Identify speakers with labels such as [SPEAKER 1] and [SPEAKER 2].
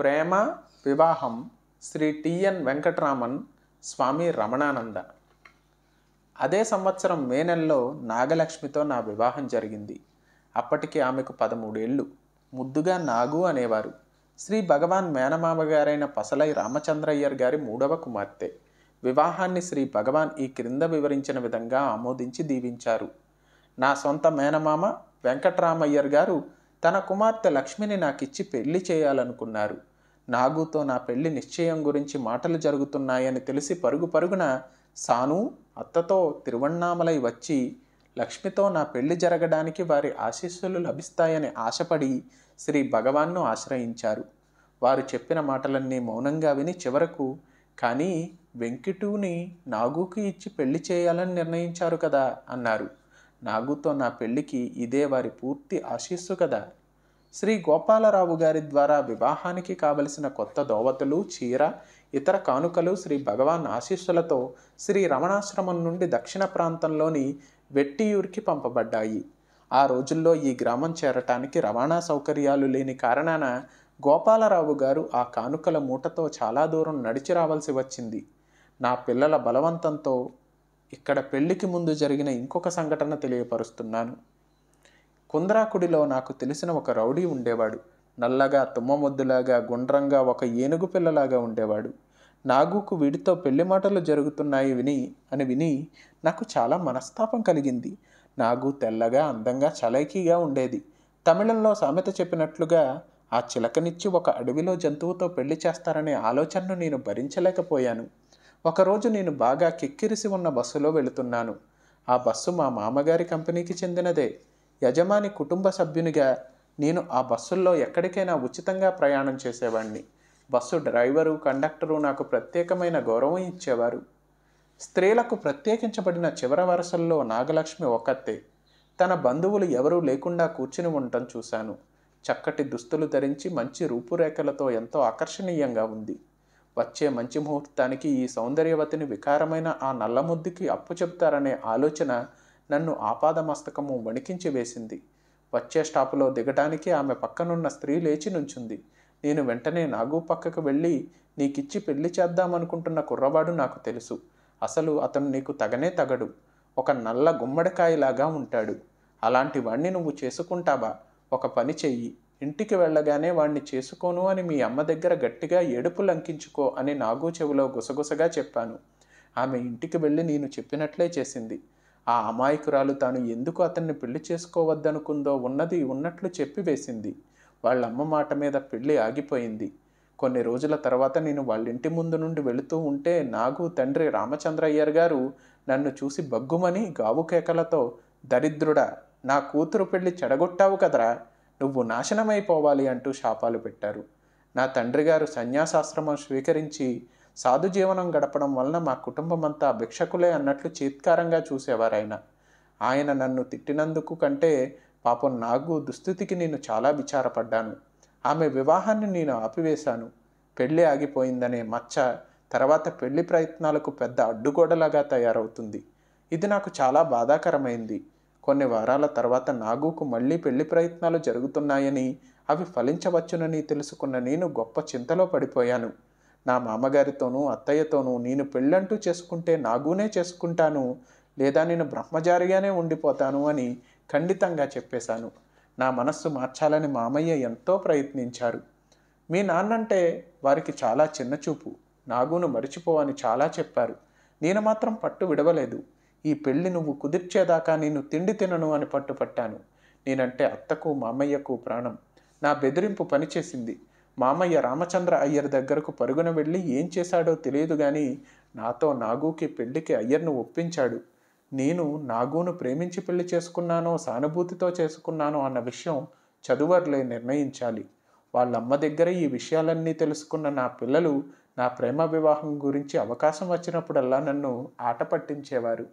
[SPEAKER 1] ప్రేమ వివాహం శ్రీ టిఎన్ వెంకటరామన్ స్వామి రమణానంద అదే సంవత్సరం మే నెలలో నాగలక్ష్మితో నా వివాహం జరిగింది అప్పటికి ఆమెకు పదమూడేళ్ళు ముద్దుగా నాగు అనేవారు శ్రీ భగవాన్ మేనమామ గారైన పసలై రామచంద్రయ్యర్ గారి మూడవ కుమార్తె వివాహాన్ని శ్రీ భగవాన్ ఈ క్రింద వివరించిన విధంగా ఆమోదించి దీవించారు నా సొంత మేనమామ వెంకట్రామయ్యర్ గారు తన కుమార్తె లక్ష్మిని నాకిచ్చి పెళ్లి చేయాలనుకున్నారు నాగుతో నా పెళ్లి నిశ్చయం గురించి మాటలు జరుగుతున్నాయని తెలిసి పరుగు పరుగున సాను అత్తతో తిరువన్నామలై వచ్చి లక్ష్మితో నా పెళ్లి జరగడానికి వారి ఆశీస్సులు లభిస్తాయని ఆశపడి శ్రీ భగవాన్ను ఆశ్రయించారు వారు చెప్పిన మాటలన్నీ మౌనంగా విని చివరకు కానీ వెంకిటూని నాగుకి ఇచ్చి పెళ్లి చేయాలని నిర్ణయించారు కదా అన్నారు నాగుతో నా పెళ్లికి ఇదే వారి పూర్తి ఆశీస్సు కదా శ్రీ గోపాలరావు గారి ద్వారా వివాహానికి కావలసిన కొత్త దోవతలు చీర ఇతర కానుకలు శ్రీ భగవాన్ ఆశీస్సులతో శ్రీ రమణాశ్రమం నుండి దక్షిణ ప్రాంతంలోని వెట్టియూరికి పంపబడ్డాయి ఆ రోజుల్లో ఈ గ్రామం చేరటానికి రవాణా సౌకర్యాలు లేని కారణాన గోపాలరావు గారు ఆ కానుకల మూటతో చాలా దూరం నడిచి రావాల్సి వచ్చింది నా పిల్లల బలవంతంతో ఇక్కడ పెళ్లికి ముందు జరిగిన ఇంకొక సంఘటన తెలియపరుస్తున్నాను కుంద్రాకుడిలో నాకు తెలిసిన ఒక రౌడీ ఉండేవాడు నల్లగా తుమ్మముద్దులాగా గుండ్రంగా ఒక ఏనుగు పిల్లలాగా ఉండేవాడు నాగుకు వీడితో పెళ్లి మాటలు జరుగుతున్నాయి విని అని విని నాకు చాలా మనస్తాపం కలిగింది నాగు తెల్లగా అందంగా చలైకీగా ఉండేది తమిళంలో సామెత చెప్పినట్లుగా ఆ చిలకనిచ్చి ఒక అడవిలో జంతువుతో పెళ్లి చేస్తారనే ఆలోచనను నేను భరించలేకపోయాను ఒకరోజు నేను బాగా కిక్కిరిసి ఉన్న బస్సులో వెళుతున్నాను ఆ బస్సు మా మామగారి కంపెనీకి చెందినదే యజమాని కుటుంబ సభ్యునిగా నేను ఆ బస్సుల్లో ఎక్కడికైనా ఉచితంగా ప్రయాణం చేసేవాడిని బస్సు డ్రైవరు కండక్టరు నాకు ప్రత్యేకమైన గౌరవం ఇచ్చేవారు స్త్రీలకు ప్రత్యేకించబడిన చివరి వరుసల్లో నాగలక్ష్మి ఒకత్తే తన బంధువులు ఎవరూ లేకుండా కూర్చుని ఉండటం చూశాను చక్కటి దుస్తులు ధరించి మంచి రూపురేఖలతో ఎంతో ఆకర్షణీయంగా ఉంది వచ్చే మంచి ముహూర్తానికి ఈ సౌందర్యవతిని వికారమైన ఆ నల్లముద్దుకి అప్పు చెప్తారనే ఆలోచన నన్ను ఆపాదమస్తకము వణికించి వేసింది వచ్చే స్టాపులో దిగటానికి ఆమె పక్కనున్న స్త్రీ లేచి నుంచుంది నేను వెంటనే నాగు పక్కకు వెళ్ళి నీకిచ్చి పెళ్లి చేద్దామనుకుంటున్న కుర్రవాడు నాకు తెలుసు అసలు అతను నీకు తగనే తగడు ఒక నల్ల గుమ్మడికాయలాగా ఉంటాడు అలాంటి వాణ్ణి నువ్వు చేసుకుంటావా ఒక పని చెయ్యి ఇంటికి వెళ్ళగానే వాణ్ణి చేసుకోను అని మీ అమ్మ దగ్గర గట్టిగా ఏడుపు లంకించుకో అని నాగు చెవిలో గుసగుసగా చెప్పాను ఆమె ఇంటికి వెళ్ళి నేను చెప్పినట్లే చేసింది ఆ అమాయకురాలు తాను ఎందుకు అతన్ని పెళ్లి చేసుకోవద్దనుకుందో ఉన్నది ఉన్నట్లు చెప్పివేసింది వాళ్ళమ్మ మాట మీద పెళ్లి ఆగిపోయింది కొన్ని రోజుల తర్వాత నేను వాళ్ళింటి ముందు నుండి వెళుతూ ఉంటే నాగు తండ్రి రామచంద్రయ్యర్ గారు నన్ను చూసి బగ్గుమని గావుకేకలతో దరిద్రుడా నా కూతురు పెళ్లి చెడగొట్టావు కదరా నువ్వు నాశనమైపోవాలి అంటూ శాపాలు పెట్టారు నా తండ్రి గారు సన్యాసాశ్రమం స్వీకరించి సాధు జీవనం గడపడం వలన మా కుటుంబం అంతా భిక్షకులే అన్నట్లు చీత్కారంగా చూసేవారాయన ఆయన నన్ను తిట్టినందుకు కంటే పాపం నాకు దుస్థితికి నేను చాలా విచారపడ్డాను ఆమె వివాహాన్ని నేను ఆపివేశాను పెళ్ళి ఆగిపోయిందనే మచ్చ తర్వాత పెళ్లి ప్రయత్నాలకు పెద్ద అడ్డుగోడలాగా తయారవుతుంది ఇది నాకు చాలా బాధాకరమైంది కొన్ని వారాల తర్వాత నాగుకు మళ్ళీ పెళ్లి ప్రయత్నాలు జరుగుతున్నాయని అవి ఫలించవచ్చునని తెలుసుకున్న నేను గొప్ప చింతలో పడిపోయాను నా మామగారితోనూ అత్తయ్యతోనూ నేను పెళ్ళంటూ చేసుకుంటే నాగునే చేసుకుంటాను లేదా నేను బ్రహ్మచారిగానే ఉండిపోతాను అని ఖండితంగా చెప్పేశాను నా మనస్సు మార్చాలని మామయ్య ఎంతో ప్రయత్నించారు మీ నాన్నంటే వారికి చాలా చిన్నచూపు నాగును మరిచిపోవని చాలా చెప్పారు నేను మాత్రం పట్టు విడవలేదు ఈ పెళ్లి నువ్వు కుదిర్చేదాకా నేను తిండి తినను అని పట్టుపట్టాను నేనంటే అత్తకు మామయ్యకు ప్రాణం నా బెదిరింపు పనిచేసింది మామయ్య రామచంద్ర అయ్యర్ దగ్గరకు పరుగున వెళ్ళి ఏం చేశాడో తెలియదు కానీ నాతో నాగూకి పెళ్లికి అయ్యర్ను ఒప్పించాడు నేను నాగూను ప్రేమించి పెళ్లి చేసుకున్నానో సానుభూతితో చేసుకున్నానో అన్న విషయం చదువర్లే నిర్ణయించాలి వాళ్ళమ్మ దగ్గర ఈ విషయాలన్నీ తెలుసుకున్న నా పిల్లలు నా ప్రేమ వివాహం గురించి అవకాశం వచ్చినప్పుడల్లా నన్ను ఆట పట్టించేవారు